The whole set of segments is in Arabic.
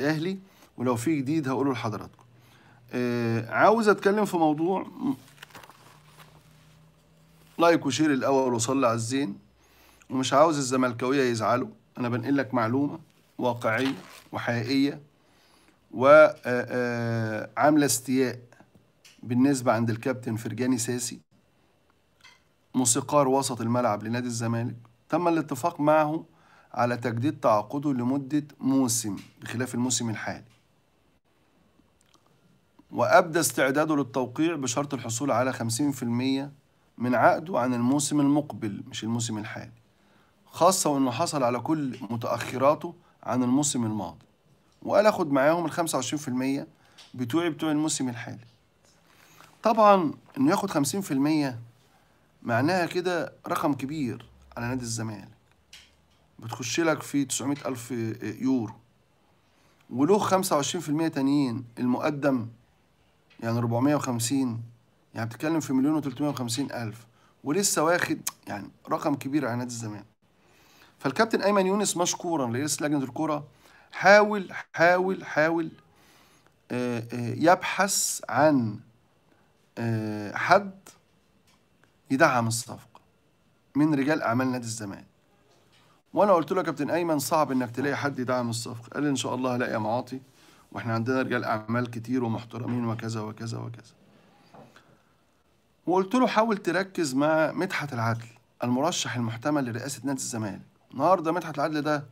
الاهلي ولو في جديد هقوله لحضراتكم آه عاوز اتكلم في موضوع لايك وشير الاول وصلي على الزين ومش عاوز الزملكاويه يزعلوا انا بنقل لك معلومه واقعيه وحقيقيه وعامله آه، آه، استياء بالنسبه عند الكابتن فرجاني ساسي موسيقار وسط الملعب لنادي الزمالك تم الاتفاق معه على تجديد تعاقده لمدة موسم بخلاف الموسم الحالي وأبدى استعداده للتوقيع بشرط الحصول على 50% من عقده عن الموسم المقبل مش الموسم الحالي خاصة وإنه حصل على كل متأخراته عن الموسم الماضي وقال أخد معاهم ال 25% بتوعي بتوع الموسم الحالي طبعا إنه ياخد 50% معناها كده رقم كبير على نادي الزمالك بتخش لك في 900 ألف يورو ولو 25% تانيين المقدم يعني 450 يعني بتتكلم في مليون و350 ألف ولسه واخد يعني رقم كبير على نادي الزمالك فالكابتن أيمن يونس مشكورا لرئيس لجنة الكرة حاول حاول حاول آه، آه، يبحث عن آه، حد يدعم الصفقة من رجال أعمال نادي الزمالك وانا قلت له يا كابتن ايمن صعب انك تلاقي حد يدعم الصفقه قال لي ان شاء الله هلاقي يا معاطي واحنا عندنا رجال اعمال كتير ومحترمين وكذا وكذا وكذا وقلت له حاول تركز مع مدحت العدل المرشح المحتمل لرئاسه نادي الزمالك النهارده مدحت العدل ده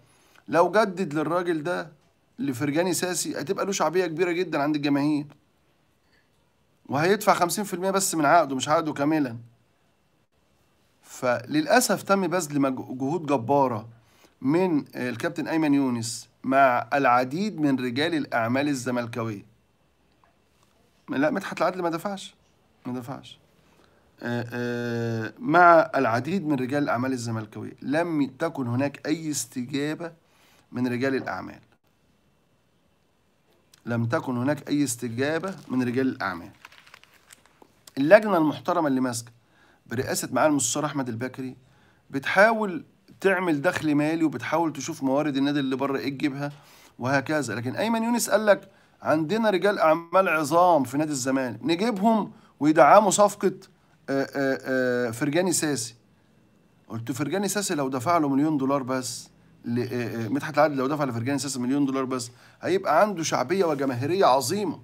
لو جدد للراجل ده لفرجاني ساسي هتبقى له شعبيه كبيره جدا عند الجماهير وهيدفع 50% بس من عقده مش عقده كاملا فللأسف تم بذل جهود جبارة من الكابتن أيمن يونس مع العديد من رجال الأعمال الزملكاوية لا مدحت العدل ما دفعش ما دفعش آه، آه، مع العديد من رجال الأعمال الزملكاوية لم تكن هناك أي استجابة من رجال الأعمال لم تكن هناك أي استجابة من رجال الأعمال اللجنة المحترمة اللي ماسكة برئاسه معالي المستشار احمد البكري بتحاول تعمل دخل مالي وبتحاول تشوف موارد النادي اللي بره ايه تجيبها وهكذا لكن ايمن يونس قال لك عندنا رجال اعمال عظام في نادي الزمالك نجيبهم ويدعموا صفقه آه، آه، آه، فرجاني ساسي قلت فرجاني ساسي لو دفع له مليون دولار بس مدحت العدل لو دفع لفرجاني ساسي مليون دولار بس هيبقى عنده شعبيه وجماهيريه عظيمه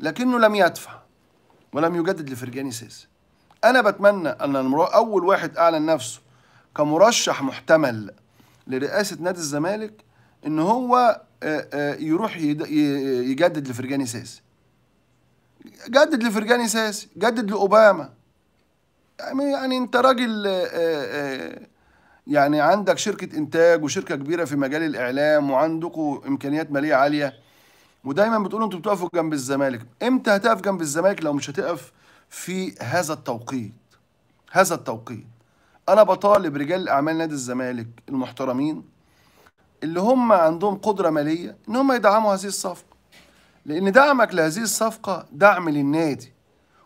لكنه لم يدفع ولم يجدد لفرجاني ساسي أنا بتمنى أن المرا... أول واحد أعلن نفسه كمرشح محتمل لرئاسة نادي الزمالك إن هو يروح يجدد لفرجاني ساسي جدد لفرجاني ساسي جدد لأوباما يعني, يعني أنت راجل يعني عندك شركة إنتاج وشركة كبيرة في مجال الإعلام وعندكم إمكانيات مالية عالية ودايما بتقولوا انتوا بتقفوا جنب الزمالك امتى هتقف جنب الزمالك لو مش هتقف في هذا التوقيت هذا التوقيت انا بطالب رجال اعمال نادي الزمالك المحترمين اللي هم عندهم قدره ماليه ان هم يدعموا هذه الصفقه لان دعمك لهذه الصفقه دعم للنادي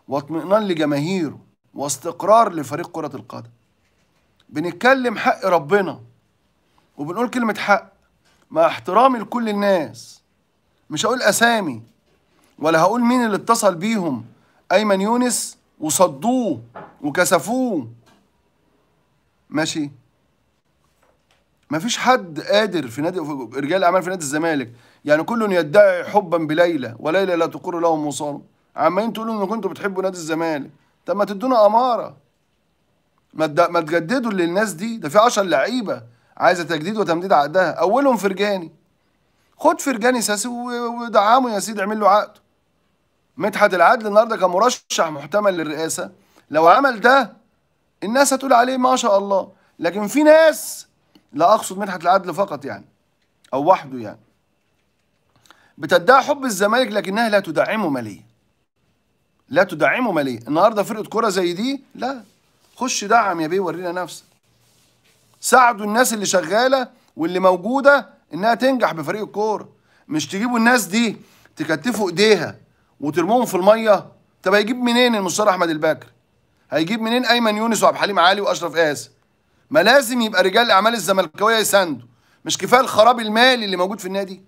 واطمئنان لجماهيره واستقرار لفريق كره القدم بنتكلم حق ربنا وبنقول كلمه حق مع احترامي لكل الناس مش هقول اسامي ولا هقول مين اللي اتصل بيهم أيمن يونس وصدوه وكسفوه ماشي مفيش حد قادر في نادي في رجال الاعمال في نادي الزمالك يعني كل يدعي حبا بليلى وليلى لا تقر لهم مصار عمالين تقولوا ان كنتوا بتحبوا نادي الزمالك طب ما تدونا اماره ما ما تجددوا للناس دي ده في 10 لعيبه عايزه تجديد وتمديد عقدها اولهم فرجاني خد فرجاني ساسي ودعمه يا سيدي اعمل له عقد مدحت العدل النهارده كمرشح محتمل للرئاسه لو عمل ده الناس هتقول عليه ما شاء الله لكن في ناس لا اقصد مدحت العدل فقط يعني او وحده يعني بتدعي حب الزمالك لكنها لا تدعمه ماليا لا تدعمه ماليا النهارده فرقه كوره زي دي لا خش دعم يا بيه ورينا نفسك ساعدوا الناس اللي شغاله واللي موجوده انها تنجح بفريق الكوره مش تجيبوا الناس دي تكتفوا ايديها وترموهم في الميه طب هيجيب منين المستشار احمد البكر هيجيب منين ايمن يونس وعبد الحليم علي واشرف قاسم ما لازم يبقى رجال الاعمال الزملكاويه يساندوا مش كفايه الخراب المالي اللي موجود في النادي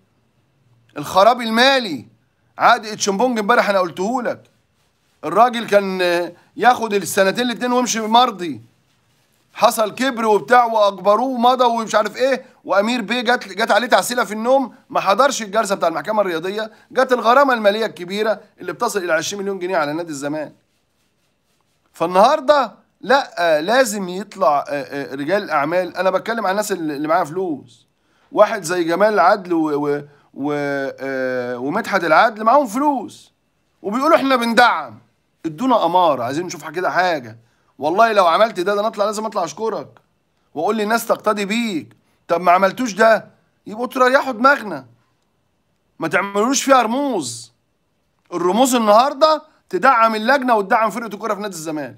الخراب المالي عاد اتشمبونج امبارح انا قلته لك الراجل كان ياخد السنتين الاثنين ويمشي مرضي حصل كبر وبتاع واكبروه ومضى ومش عارف ايه وامير بيه جت جت عليه تعسيله في النوم ما حضرش الجلسه بتاع المحكمه الرياضيه جت الغرامه الماليه الكبيره اللي بتصل الى 20 مليون جنيه على نادي الزمالك فالنهارده لا آه، لازم يطلع آه، آه، رجال الاعمال انا بتكلم عن الناس اللي معاها فلوس واحد زي جمال العدل و, و, و ومدحت العدل معاهم فلوس وبيقولوا احنا بندعم ادونا اماره عايزين نشوف كده حاجه والله لو عملت ده ده انا اطلع لازم اطلع اشكرك واقول للناس تقتدي بيك طب ما عملتوش ده يبقوا تريحوا دماغنا ما تعملوش فيها رموز الرموز النهارده تدعم اللجنه وتدعم فرقه الكوره في نادي الزمالك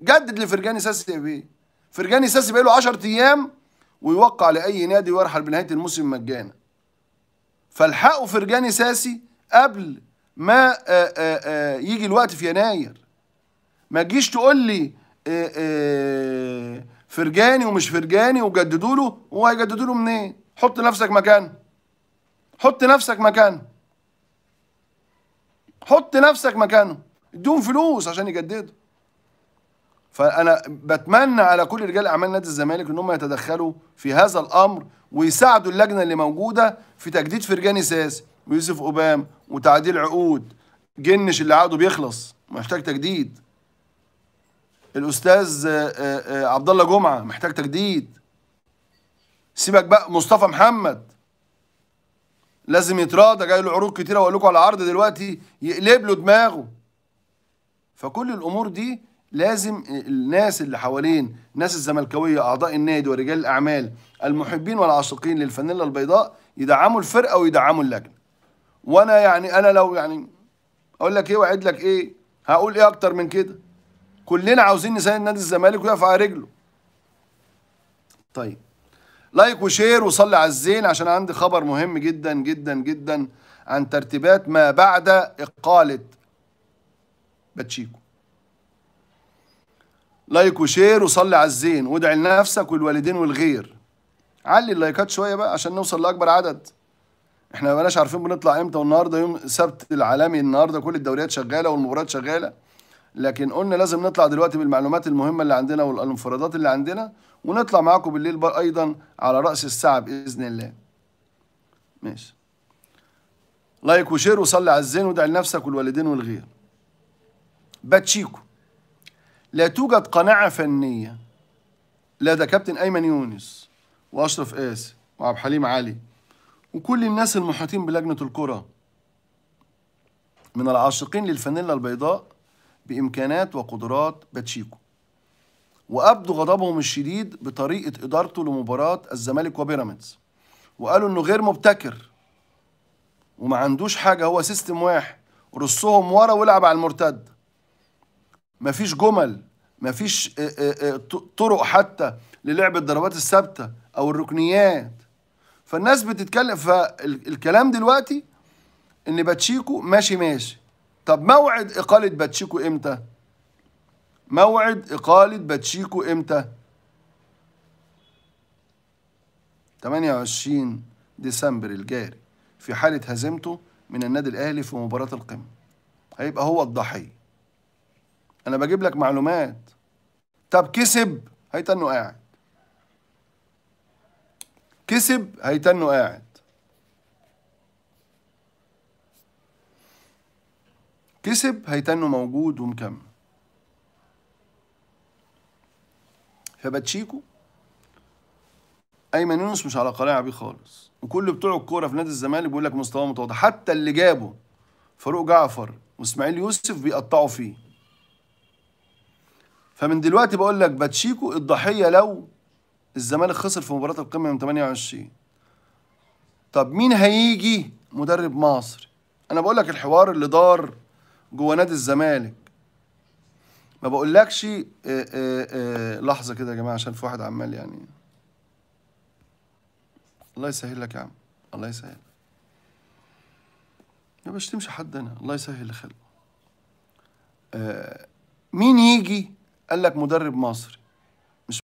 جدد لفرجاني ساسي بيه فرجاني ساسي بقاله 10 ايام ويوقع لاي نادي ويرحل بنهايه الموسم مجانا فالحقوا فرجاني ساسي قبل ما آآ آه، آآ آه، آه، يجي الوقت في يناير ما تجيش تقول لي إيه، إيه، فرجاني ومش فرجاني وجددوا له وهيجددوا له منين؟ إيه؟ حط نفسك مكان حط نفسك مكان حط نفسك مكانه اديهم فلوس عشان يجددوا فانا بتمنى على كل رجال اعمال نادي الزمالك ان هم يتدخلوا في هذا الامر ويساعدوا اللجنه اللي موجوده في تجديد فرجاني ساسي ويوسف اوبام وتعديل عقود جنش اللي عقده بيخلص محتاج تجديد الاستاذ آه، آه، آه، عبد الله جمعه محتاج تجديد سيبك بقى مصطفى محمد لازم يتراضى جاي له عروض كتيره واقول لكم على عرض دلوقتي يقلب له دماغه فكل الامور دي لازم الناس اللي حوالين ناس الزملكاويه اعضاء النادي ورجال الاعمال المحبين والعاشقين للفانيلا البيضاء يدعموا الفرقه ويدعموا اللجنه وانا يعني انا لو يعني اقول لك ايه واعد لك ايه هقول ايه اكتر من كده كلنا عاوزين نساند نادي الزمالك ويقف على رجله طيب لايك وشير وصلي على الزين عشان عندي خبر مهم جدا جدا جدا عن ترتيبات ما بعد إقالة باتشيكو لايك وشير وصلي على الزين وادعي لنفسك والوالدين والغير علي اللايكات شوية بقى عشان نوصل لأكبر عدد احنا ما بقناش عارفين بنطلع امتى والنهارده يوم السبت العالمي النهارده كل الدوريات شغاله والمباريات شغاله لكن قلنا لازم نطلع دلوقتي بالمعلومات المهمة اللي عندنا والانفرادات اللي عندنا ونطلع معاكم بالليل أيضا على رأس الساعة بإذن الله ماشي لايك وشير وصلي على الزين ودع لنفسك والوالدين والغير باتشيكو لا توجد قناعة فنية لا ده كابتن أيمن يونس وأشرف قاسم وعبد الحليم علي وكل الناس المحيطين بلجنة الكرة من العاشقين للفانيلا البيضاء بإمكانات وقدرات باتشيكو وأبدو غضبهم الشديد بطريقة إدارته لمباراة الزمالك وبيراميدز وقالوا إنه غير مبتكر وما عندوش حاجة هو سيستم واحد رصهم ورا والعب على المرتد مفيش جمل مفيش آه، آه، آه، طرق حتى للعب الضربات الثابتة أو الركنيات فالناس بتتكلم فالكلام دلوقتي إن باتشيكو ماشي ماشي طب موعد إقالة باتشيكو إمتى؟ موعد إقالة باتشيكو إمتى؟ 28 ديسمبر الجاري في حالة هزيمته من النادي الأهلي في مباراة القمة هيبقى هو الضحية أنا بجيب لك معلومات طب كسب هيتنه قاعد كسب هيتنه قاعد كسب هيتنه موجود ومكمل فباتشيكو ايمن يونس مش على قناعه بيه خالص وكل بتوع الكوره في نادي الزمالك بيقول لك مستواه متواضع حتى اللي جابه فاروق جعفر واسماعيل يوسف بيقطعوا فيه فمن دلوقتي بقول لك باتشيكو الضحيه لو الزمالك خسر في مباراه القمه يوم 28 طب مين هيجي مدرب مصر انا بقول لك الحوار اللي دار جوه نادي الزمالك ما بقولكش آه، آه، آه، لحظه كده يا جماعه عشان في واحد عمال يعني الله يسهل لك يا عم الله يسهل ما بشتمش حد انا الله يسهل خلقه مين يجي قال لك مدرب مصري